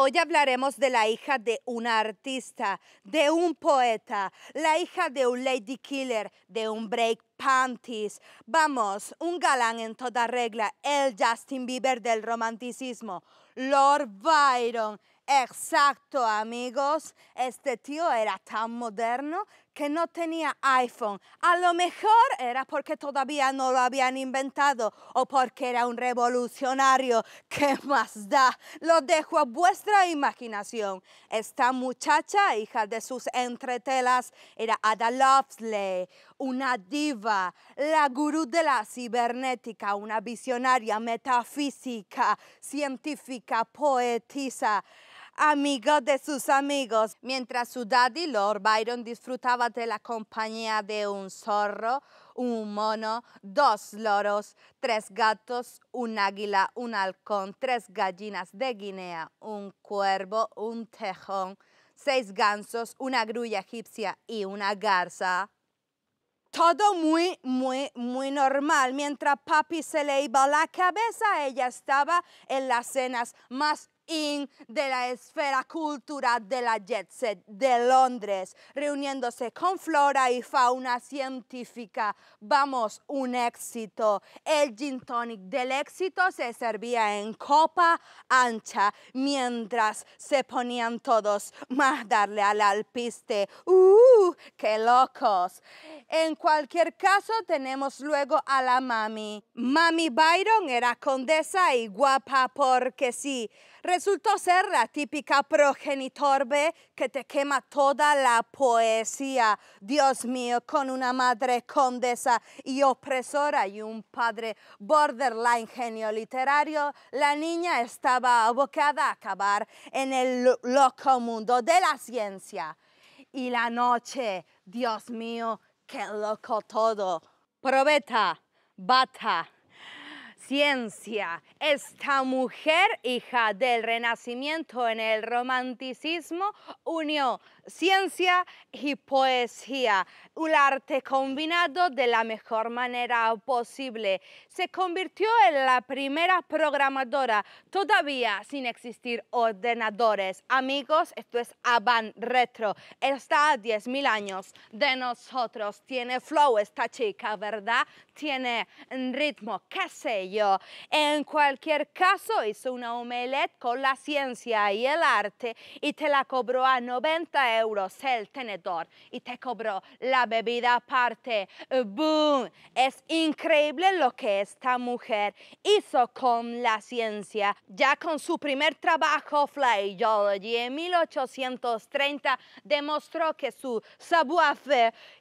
Hoy hablaremos de la hija de un artista, de un poeta, la hija de un lady killer, de un break panties. Vamos, un galán en toda regla, el Justin Bieber del romanticismo, Lord Byron. Exacto, amigos. Este tío era tan moderno que no tenía iPhone. A lo mejor era porque todavía no lo habían inventado o porque era un revolucionario. ¿Qué más da? Lo dejo a vuestra imaginación. Esta muchacha, hija de sus entretelas, era Ada Lovelace, una diva, la gurú de la cibernética, una visionaria metafísica, científica, poetisa amigo de sus amigos. Mientras su daddy, Lord Byron, disfrutaba de la compañía de un zorro, un mono, dos loros, tres gatos, un águila, un halcón, tres gallinas de Guinea, un cuervo, un tejón, seis gansos, una grulla egipcia y una garza. Todo muy, muy, muy normal. Mientras papi se le iba la cabeza, ella estaba en las cenas más in de la esfera cultural de la jet set de Londres, reuniéndose con flora y fauna científica. Vamos, un éxito. El gin tonic del éxito se servía en copa ancha mientras se ponían todos más darle al alpiste. ¡Uh! ¡Qué locos! En cualquier caso, tenemos luego a la mami. Mami Byron era condesa y guapa porque sí resultó ser la típica progenitorbe que te quema toda la poesía. Dios mío, con una madre condesa y opresora y un padre borderline genio literario, la niña estaba abocada a acabar en el loco mundo de la ciencia. Y la noche, Dios mío, qué loco todo. Probeta, bata ciencia. Esta mujer, hija del Renacimiento en el Romanticismo, unió ciencia y poesía, un arte combinado de la mejor manera posible. Se convirtió en la primera programadora, todavía sin existir ordenadores. Amigos, esto es Avan Retro. Está a 10.000 años de nosotros. Tiene flow esta chica, ¿verdad? tiene ritmo, qué sé yo. En cualquier caso, hizo una omelette con la ciencia y el arte y te la cobró a 90 euros el tenedor y te cobró la bebida aparte. ¡Boom! Es increíble lo que esta mujer hizo con la ciencia. Ya con su primer trabajo, Flyology, en 1830, demostró que su savoir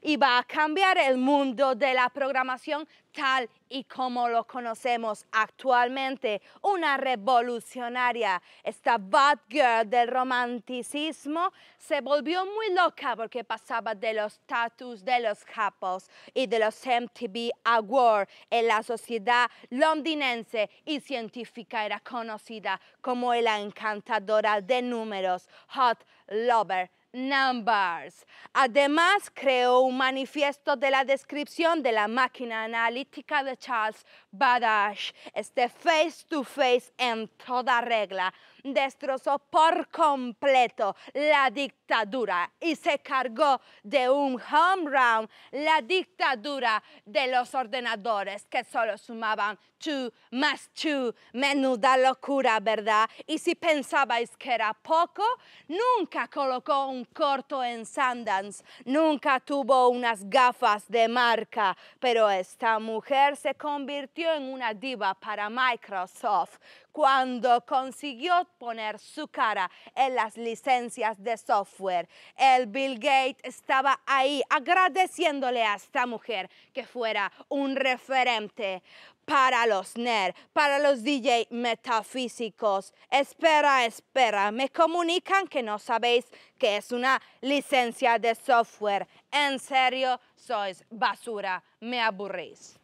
iba a cambiar el mundo de la programación tal y como lo conocemos actualmente, una revolucionaria. Esta bad girl del romanticismo se volvió muy loca porque pasaba de los tatus de los capos y de los MTV Awards en la sociedad londinense y científica era conocida como la encantadora de números, Hot Lover Numbers. Además, creó un manifiesto de la descripción de la máquina analítica de Charles Badash, este face to -face en toda regla, destrozó por completo la dictadura y se cargó de un home run la dictadura de los ordenadores que solo sumaban two más two. Menuda locura, ¿verdad? Y si pensabais que era poco, nunca colocó un corto en Sundance, nunca tuvo unas gafas de marca, pero esta mujer se convirtió en una diva para Microsoft cuando consiguió poner su cara en las licencias de software. El Bill Gates estaba ahí agradeciéndole a esta mujer que fuera un referente para los NER, para los DJ metafísicos. Espera, espera, me comunican que no sabéis que es una licencia de software. En serio, sois basura, me aburrís.